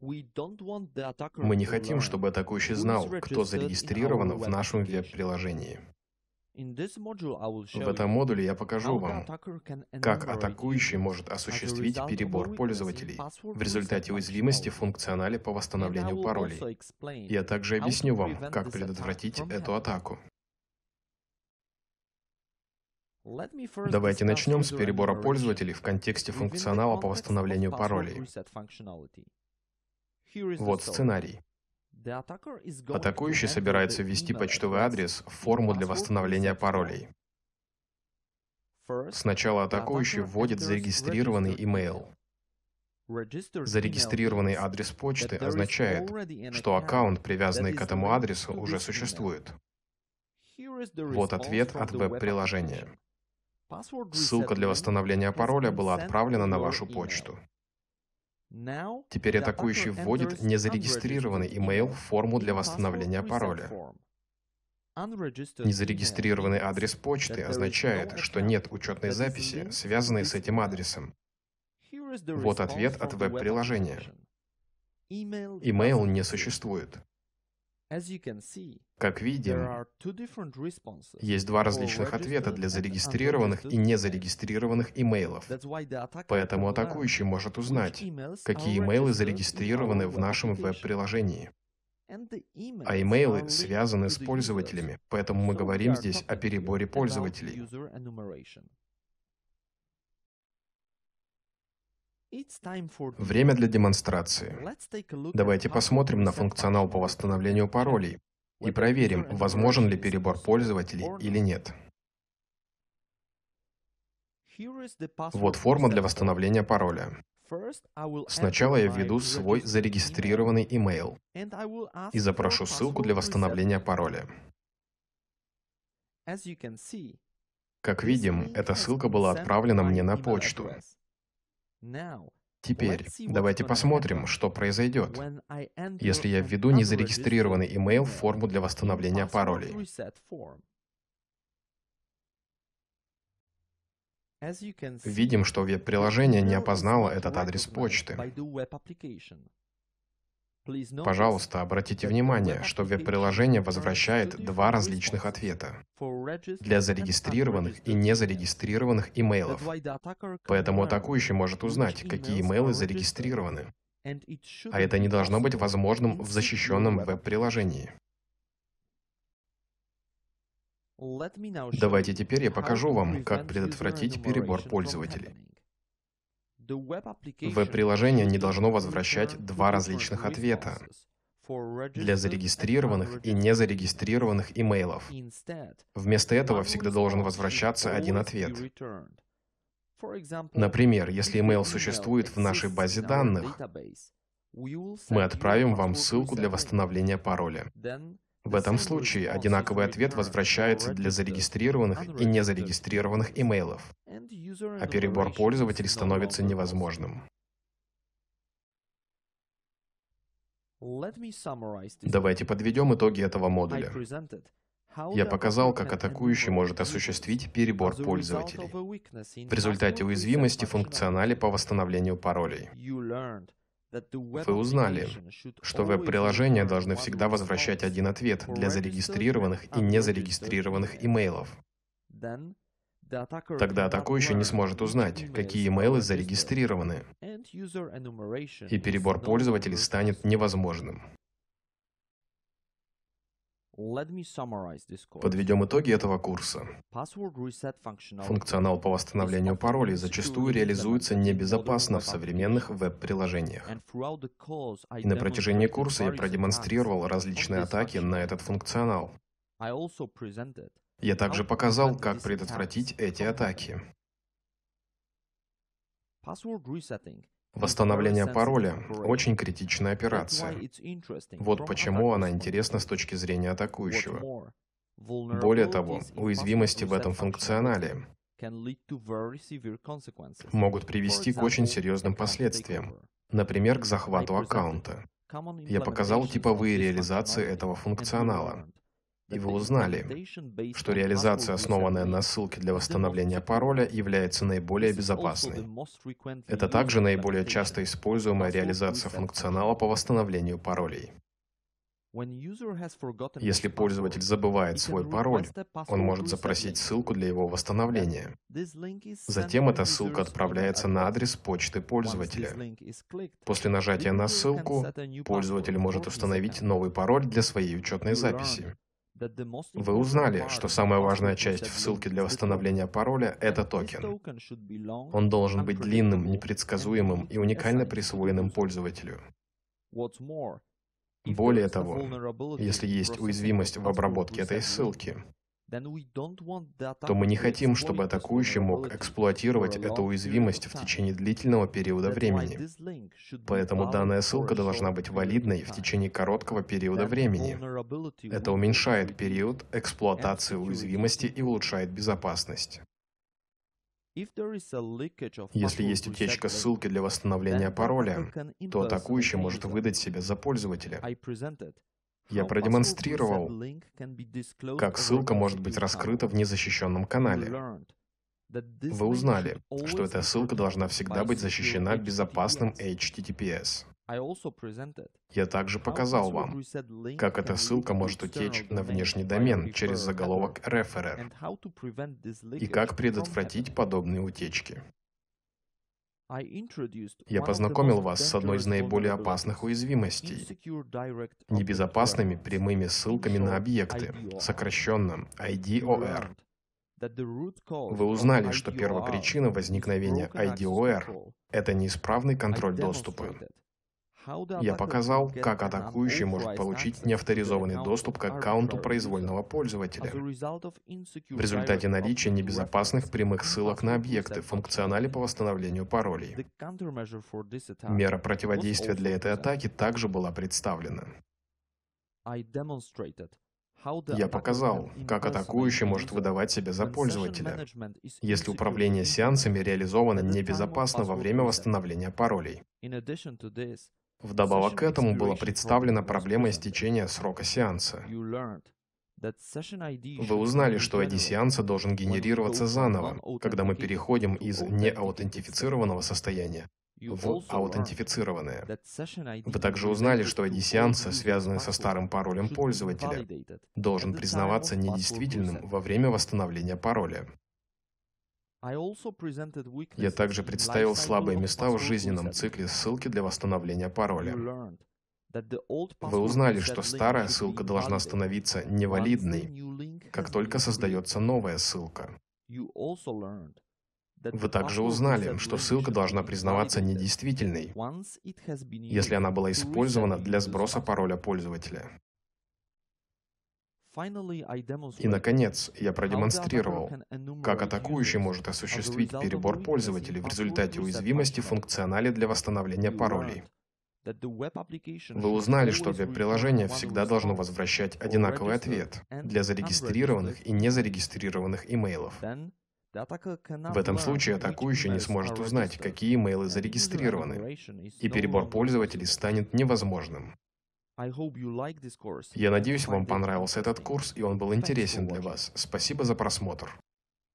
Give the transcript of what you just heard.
Мы не хотим, чтобы атакующий знал, кто зарегистрирован в нашем веб-приложении. В этом модуле я покажу вам, как атакующий может осуществить перебор пользователей в результате уязвимости в функционале по восстановлению паролей. Я также объясню вам, как предотвратить эту атаку. Давайте начнем с перебора пользователей в контексте функционала по восстановлению паролей. Вот сценарий. Атакующий собирается ввести почтовый адрес в форму для восстановления паролей. Сначала атакующий вводит зарегистрированный email. Зарегистрированный адрес почты означает, что аккаунт, привязанный к этому адресу, уже существует. Вот ответ от веб-приложения. Ссылка для восстановления пароля была отправлена на вашу почту. Теперь атакующий вводит незарегистрированный email в форму для восстановления пароля. Незарегистрированный адрес почты означает, что нет учетной записи, связанной с этим адресом. Вот ответ от веб-приложения. Email не существует. Как видим, есть два различных ответа для зарегистрированных и незарегистрированных имейлов. Поэтому атакующий может узнать, какие имейлы зарегистрированы в нашем веб-приложении. А имейлы связаны с пользователями, поэтому мы говорим здесь о переборе пользователей. Время для демонстрации. Давайте посмотрим на функционал по восстановлению паролей и проверим, возможен ли перебор пользователей или нет. Вот форма для восстановления пароля. Сначала я введу свой зарегистрированный email и запрошу ссылку для восстановления пароля. Как видим, эта ссылка была отправлена мне на почту, Теперь давайте посмотрим, что произойдет, если я введу незарегистрированный email в форму для восстановления паролей. Видим, что веб-приложение не опознало этот адрес почты. Пожалуйста, обратите внимание, что веб-приложение возвращает два различных ответа для зарегистрированных и незарегистрированных имейлов. Поэтому атакующий может узнать, какие имейлы зарегистрированы. А это не должно быть возможным в защищенном веб-приложении. Давайте теперь я покажу вам, как предотвратить перебор пользователей. Веб-приложение не должно возвращать два различных ответа для зарегистрированных и незарегистрированных имейлов. Вместо этого всегда должен возвращаться один ответ. Например, если имейл существует в нашей базе данных, мы отправим вам ссылку для восстановления пароля. В этом случае одинаковый ответ возвращается для зарегистрированных и незарегистрированных имейлов а перебор пользователей становится невозможным. Давайте подведем итоги этого модуля. Я показал, как атакующий может осуществить перебор пользователей в результате уязвимости функционале по восстановлению паролей. Вы узнали, что веб-приложения должны всегда возвращать один ответ для зарегистрированных и незарегистрированных имейлов. Тогда атакующий не сможет узнать, какие имейлы зарегистрированы, и перебор пользователей станет невозможным. Подведем итоги этого курса. Функционал по восстановлению паролей зачастую реализуется небезопасно в современных веб-приложениях. И на протяжении курса я продемонстрировал различные атаки на этот функционал. Я также показал, как предотвратить эти атаки. Восстановление пароля – очень критичная операция. Вот почему она интересна с точки зрения атакующего. Более того, уязвимости в этом функционале могут привести к очень серьезным последствиям, например, к захвату аккаунта. Я показал типовые реализации этого функционала, и вы узнали, что реализация, основанная на ссылке для восстановления пароля, является наиболее безопасной. Это также наиболее часто используемая реализация функционала по восстановлению паролей. Если пользователь забывает свой пароль, он может запросить ссылку для его восстановления. Затем эта ссылка отправляется на адрес почты пользователя. После нажатия на ссылку пользователь может установить новый пароль для своей учетной записи. Вы узнали, что самая важная часть в ссылке для восстановления пароля — это токен. Он должен быть длинным, непредсказуемым и уникально присвоенным пользователю. Более того, если есть уязвимость в обработке этой ссылки, то мы не хотим, чтобы атакующий мог эксплуатировать эту уязвимость в течение длительного периода времени. Поэтому данная ссылка должна быть валидной в течение короткого периода времени. Это уменьшает период эксплуатации уязвимости и улучшает безопасность. Если есть утечка ссылки для восстановления пароля, то атакующий может выдать себя за пользователя. Я продемонстрировал, как ссылка может быть раскрыта в незащищенном канале. Вы узнали, что эта ссылка должна всегда быть защищена безопасным HTTPS. Я также показал вам, как эта ссылка может утечь на внешний домен через заголовок referer и как предотвратить подобные утечки. Я познакомил вас с одной из наиболее опасных уязвимостей – небезопасными прямыми ссылками на объекты, сокращенным IDOR. Вы узнали, что первопричина возникновения IDOR – это неисправный контроль доступа. Я показал, как атакующий может получить неавторизованный доступ к аккаунту произвольного пользователя в результате наличия небезопасных прямых ссылок на объекты в функционале по восстановлению паролей. Мера противодействия для этой атаки также была представлена. Я показал, как атакующий может выдавать себя за пользователя, если управление сеансами реализовано небезопасно во время восстановления паролей. Вдобавок к этому была представлена проблема истечения срока сеанса. Вы узнали, что ID сеанса должен генерироваться заново, когда мы переходим из неаутентифицированного состояния в аутентифицированное. Вы также узнали, что ID сеанса, связанный со старым паролем пользователя, должен признаваться недействительным во время восстановления пароля. Я также представил слабые места в жизненном цикле ссылки для восстановления пароля. Вы узнали, что старая ссылка должна становиться невалидной, как только создается новая ссылка. Вы также узнали, что ссылка должна признаваться недействительной, если она была использована для сброса пароля пользователя. И, наконец, я продемонстрировал, как атакующий может осуществить перебор пользователей в результате уязвимости в функционале для восстановления паролей. Вы узнали, что веб-приложение всегда должно возвращать одинаковый ответ для зарегистрированных и незарегистрированных имейлов. В этом случае атакующий не сможет узнать, какие имейлы зарегистрированы, и перебор пользователей станет невозможным. Я надеюсь, вам понравился этот курс и он был интересен для вас. Спасибо за просмотр.